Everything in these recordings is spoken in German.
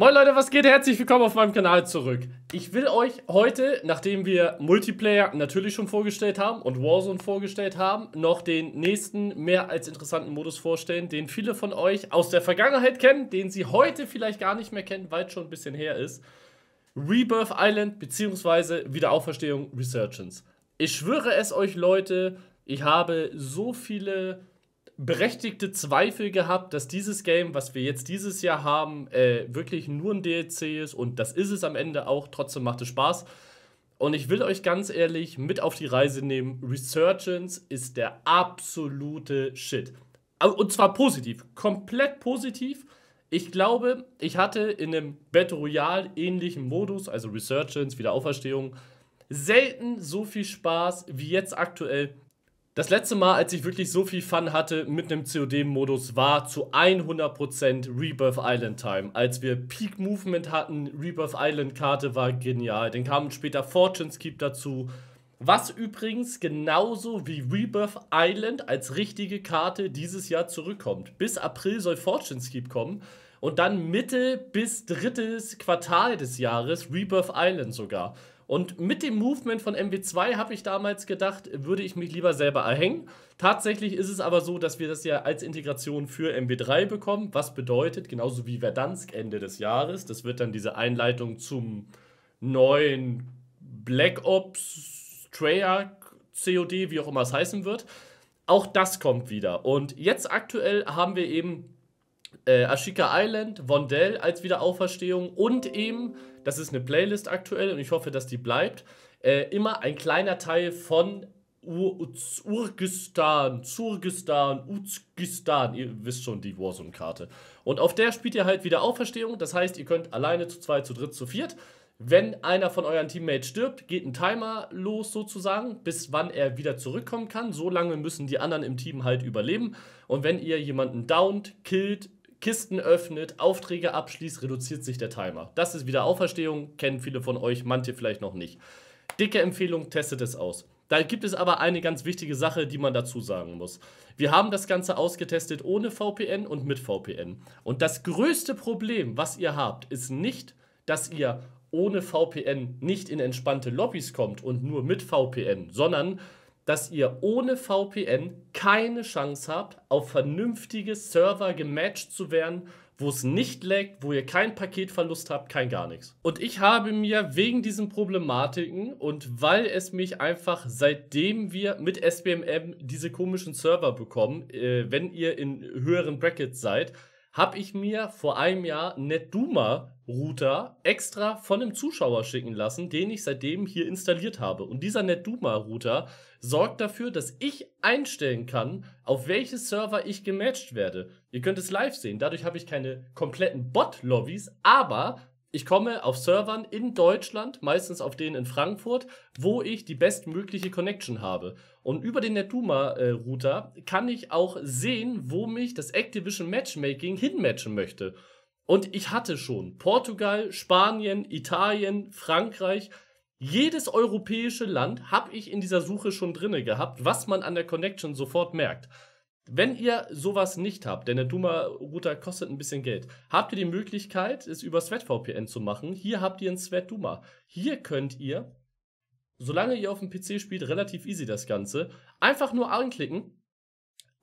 Moin Leute, was geht? Herzlich willkommen auf meinem Kanal zurück. Ich will euch heute, nachdem wir Multiplayer natürlich schon vorgestellt haben und Warzone vorgestellt haben, noch den nächsten mehr als interessanten Modus vorstellen, den viele von euch aus der Vergangenheit kennen, den sie heute vielleicht gar nicht mehr kennen, weil es schon ein bisschen her ist. Rebirth Island bzw. Wiederauferstehung Resurgence. Ich schwöre es euch Leute, ich habe so viele berechtigte Zweifel gehabt, dass dieses Game, was wir jetzt dieses Jahr haben, äh, wirklich nur ein DLC ist und das ist es am Ende auch, trotzdem macht es Spaß. Und ich will euch ganz ehrlich mit auf die Reise nehmen, Resurgence ist der absolute Shit. Und zwar positiv, komplett positiv. Ich glaube, ich hatte in einem Battle Royale ähnlichen Modus, also Resurgence, Wiederauferstehung, selten so viel Spaß wie jetzt aktuell das letzte Mal, als ich wirklich so viel Fun hatte mit einem COD-Modus, war zu 100% Rebirth Island Time. Als wir Peak Movement hatten, Rebirth Island Karte war genial. Dann kam später Fortune's Keep dazu. Was übrigens genauso wie Rebirth Island als richtige Karte dieses Jahr zurückkommt. Bis April soll Fortune's Keep kommen. Und dann Mitte bis drittes Quartal des Jahres Rebirth Island sogar. Und mit dem Movement von MW2 habe ich damals gedacht, würde ich mich lieber selber erhängen. Tatsächlich ist es aber so, dass wir das ja als Integration für MW3 bekommen, was bedeutet, genauso wie Verdansk Ende des Jahres, das wird dann diese Einleitung zum neuen Black Ops, Treyarch, COD, wie auch immer es heißen wird. Auch das kommt wieder. Und jetzt aktuell haben wir eben äh, Ashika Island, Vondel als Wiederauferstehung und eben, das ist eine Playlist aktuell und ich hoffe, dass die bleibt, äh, immer ein kleiner Teil von Ur Urgistan, Zurgistan, Uzgistan, ihr wisst schon die Warzone-Karte. Und auf der spielt ihr halt Wiederauferstehung, das heißt, ihr könnt alleine zu zweit, zu dritt, zu viert. Wenn einer von euren Teammates stirbt, geht ein Timer los sozusagen, bis wann er wieder zurückkommen kann. So lange müssen die anderen im Team halt überleben. Und wenn ihr jemanden downt, killt, Kisten öffnet, Aufträge abschließt, reduziert sich der Timer. Das ist wieder Auferstehung, kennen viele von euch, manche vielleicht noch nicht. Dicke Empfehlung, testet es aus. Da gibt es aber eine ganz wichtige Sache, die man dazu sagen muss. Wir haben das Ganze ausgetestet ohne VPN und mit VPN. Und das größte Problem, was ihr habt, ist nicht, dass ihr ohne VPN nicht in entspannte Lobbys kommt und nur mit VPN, sondern dass ihr ohne VPN keine Chance habt, auf vernünftige Server gematcht zu werden, wo es nicht laggt, wo ihr keinen Paketverlust habt, kein gar nichts. Und ich habe mir wegen diesen Problematiken und weil es mich einfach seitdem wir mit SBMM diese komischen Server bekommen, äh, wenn ihr in höheren Brackets seid, habe ich mir vor einem Jahr NetDuma Router extra von einem Zuschauer schicken lassen, den ich seitdem hier installiert habe. Und dieser NetDuma Router sorgt dafür, dass ich einstellen kann, auf welches Server ich gematcht werde. Ihr könnt es live sehen. Dadurch habe ich keine kompletten Bot-Lobbys, aber ich komme auf Servern in Deutschland, meistens auf denen in Frankfurt, wo ich die bestmögliche Connection habe. Und über den Netuma-Router äh, kann ich auch sehen, wo mich das Activision Matchmaking hinmatchen möchte. Und ich hatte schon Portugal, Spanien, Italien, Frankreich, jedes europäische Land habe ich in dieser Suche schon drinne gehabt, was man an der Connection sofort merkt. Wenn ihr sowas nicht habt, denn der Duma-Router kostet ein bisschen Geld, habt ihr die Möglichkeit, es über SweatVPN zu machen. Hier habt ihr ein Sweat Duma. Hier könnt ihr, solange ihr auf dem PC spielt, relativ easy das Ganze, einfach nur anklicken,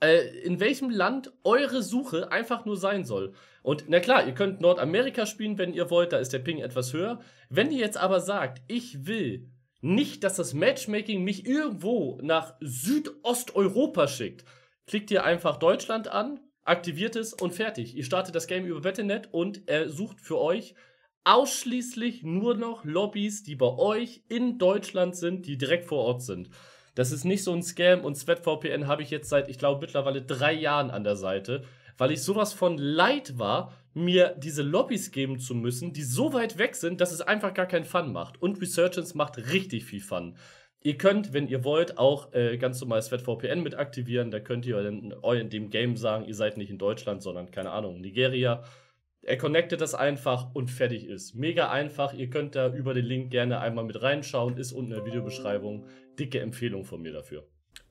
äh, in welchem Land eure Suche einfach nur sein soll. Und na klar, ihr könnt Nordamerika spielen, wenn ihr wollt, da ist der Ping etwas höher. Wenn ihr jetzt aber sagt, ich will nicht, dass das Matchmaking mich irgendwo nach Südosteuropa schickt, klickt ihr einfach Deutschland an, aktiviert es und fertig. Ihr startet das Game über Battle.net und er sucht für euch ausschließlich nur noch Lobbys, die bei euch in Deutschland sind, die direkt vor Ort sind. Das ist nicht so ein Scam und SweatVPN habe ich jetzt seit, ich glaube, mittlerweile drei Jahren an der Seite, weil ich sowas von leid war, mir diese Lobbys geben zu müssen, die so weit weg sind, dass es einfach gar keinen Fun macht. Und Resurgence macht richtig viel Fun. Ihr könnt, wenn ihr wollt, auch äh, ganz normal SweatVPN mit aktivieren. Da könnt ihr dann in dem Game sagen, ihr seid nicht in Deutschland, sondern keine Ahnung, Nigeria. Er connectet das einfach und fertig ist. Mega einfach. Ihr könnt da über den Link gerne einmal mit reinschauen. Ist unten in der Videobeschreibung. Dicke Empfehlung von mir dafür.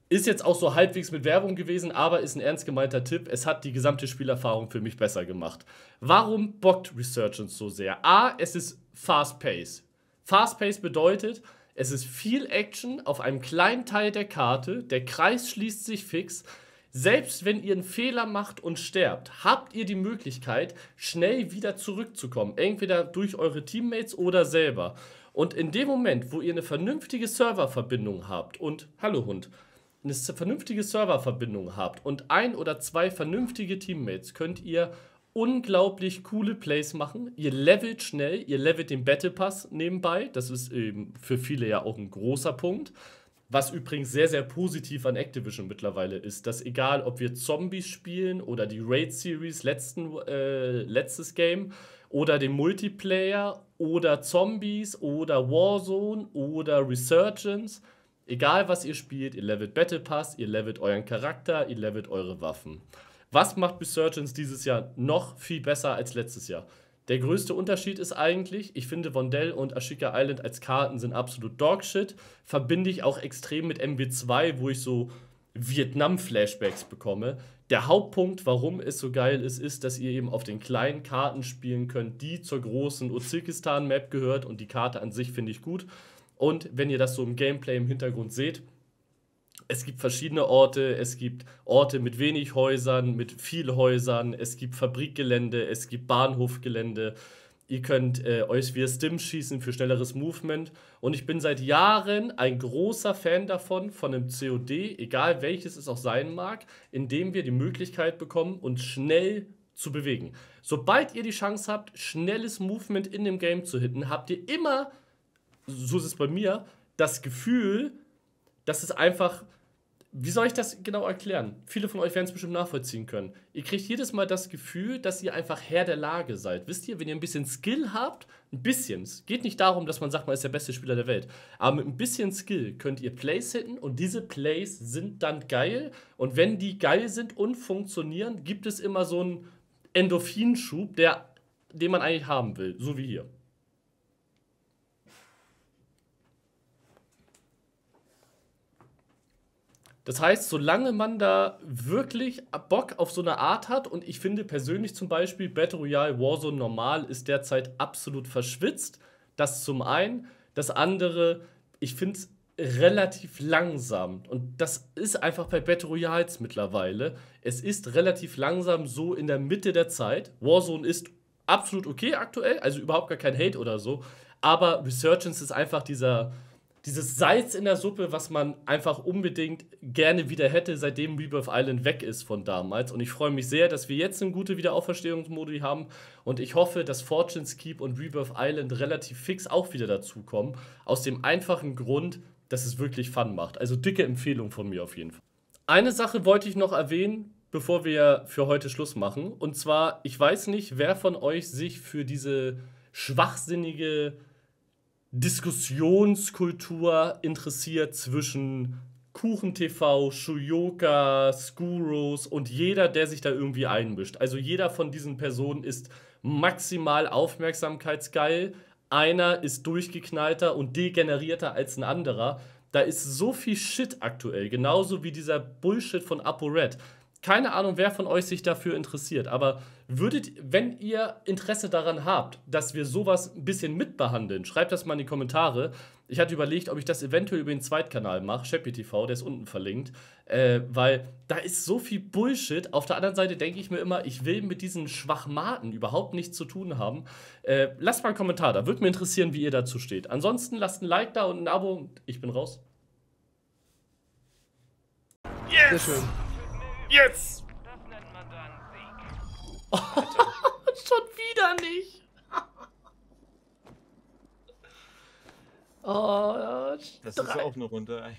Ist jetzt auch so halbwegs mit Werbung gewesen, aber ist ein ernst gemeinter Tipp. Es hat die gesamte Spielerfahrung für mich besser gemacht. Warum bockt Resurgence so sehr? A, es ist Fast Pace. Fast Pace bedeutet, es ist viel Action auf einem kleinen Teil der Karte. Der Kreis schließt sich fix. Selbst wenn ihr einen Fehler macht und sterbt, habt ihr die Möglichkeit, schnell wieder zurückzukommen. Entweder durch eure Teammates oder selber. Und in dem Moment, wo ihr eine vernünftige Serververbindung habt und, hallo Hund, eine vernünftige Serververbindung habt und ein oder zwei vernünftige Teammates, könnt ihr unglaublich coole Plays machen. Ihr levelt schnell, ihr levelt den Battle Pass nebenbei. Das ist eben für viele ja auch ein großer Punkt. Was übrigens sehr, sehr positiv an Activision mittlerweile ist, dass egal, ob wir Zombies spielen oder die Raid Series letzten, äh, letztes Game oder den Multiplayer oder Zombies oder Warzone oder Resurgence, egal was ihr spielt, ihr levelt Battle Pass, ihr levelt euren Charakter, ihr levelt eure Waffen. Was macht Resurgence dieses Jahr noch viel besser als letztes Jahr? Der größte Unterschied ist eigentlich, ich finde Vondell und Ashika Island als Karten sind absolut Dogshit. Verbinde ich auch extrem mit MW2, wo ich so Vietnam-Flashbacks bekomme. Der Hauptpunkt, warum es so geil ist, ist, dass ihr eben auf den kleinen Karten spielen könnt, die zur großen Uzbekistan-Map gehört und die Karte an sich finde ich gut. Und wenn ihr das so im Gameplay im Hintergrund seht, es gibt verschiedene Orte, es gibt Orte mit wenig Häusern, mit viel Häusern, es gibt Fabrikgelände, es gibt Bahnhofgelände. Ihr könnt äh, euch via Stim schießen für schnelleres Movement. Und ich bin seit Jahren ein großer Fan davon, von einem COD, egal welches es auch sein mag, indem wir die Möglichkeit bekommen, uns schnell zu bewegen. Sobald ihr die Chance habt, schnelles Movement in dem Game zu hitten, habt ihr immer, so ist es bei mir, das Gefühl, dass es einfach wie soll ich das genau erklären? Viele von euch werden es bestimmt nachvollziehen können. Ihr kriegt jedes Mal das Gefühl, dass ihr einfach Herr der Lage seid. Wisst ihr, wenn ihr ein bisschen Skill habt, ein bisschen, es geht nicht darum, dass man sagt, man ist der beste Spieler der Welt, aber mit ein bisschen Skill könnt ihr Plays hitten und diese Plays sind dann geil und wenn die geil sind und funktionieren, gibt es immer so einen Endorphinschub, der, den man eigentlich haben will, so wie hier. Das heißt, solange man da wirklich Bock auf so eine Art hat, und ich finde persönlich zum Beispiel Battle Royale Warzone normal ist derzeit absolut verschwitzt, das zum einen. Das andere, ich finde es relativ langsam. Und das ist einfach bei Battle Royals mittlerweile. Es ist relativ langsam so in der Mitte der Zeit. Warzone ist absolut okay aktuell, also überhaupt gar kein Hate oder so. Aber Resurgence ist einfach dieser dieses Salz in der Suppe, was man einfach unbedingt gerne wieder hätte, seitdem Rebirth Island weg ist von damals. Und ich freue mich sehr, dass wir jetzt einen gute Wiederauferstehungsmodi haben. Und ich hoffe, dass Fortune's Keep und Rebirth Island relativ fix auch wieder dazukommen. Aus dem einfachen Grund, dass es wirklich Fun macht. Also dicke Empfehlung von mir auf jeden Fall. Eine Sache wollte ich noch erwähnen, bevor wir für heute Schluss machen. Und zwar, ich weiß nicht, wer von euch sich für diese schwachsinnige Diskussionskultur interessiert zwischen Kuchen-TV, Shuyoka, Skuros und jeder, der sich da irgendwie einmischt. Also jeder von diesen Personen ist maximal aufmerksamkeitsgeil. Einer ist durchgeknallter und degenerierter als ein anderer. Da ist so viel Shit aktuell, genauso wie dieser Bullshit von ApoRed keine Ahnung, wer von euch sich dafür interessiert, aber würdet, wenn ihr Interesse daran habt, dass wir sowas ein bisschen mitbehandeln, schreibt das mal in die Kommentare. Ich hatte überlegt, ob ich das eventuell über den Zweitkanal mache, Sheppy TV, der ist unten verlinkt, äh, weil da ist so viel Bullshit. Auf der anderen Seite denke ich mir immer, ich will mit diesen Schwachmaten überhaupt nichts zu tun haben. Äh, lasst mal einen Kommentar da, würde mir interessieren, wie ihr dazu steht. Ansonsten lasst ein Like da und ein Abo. Ich bin raus. Yes! Sehr schön. Jetzt! Das nennt man dann Sieg. Oh, schon wieder nicht. Oh, das ist auch eine Runde.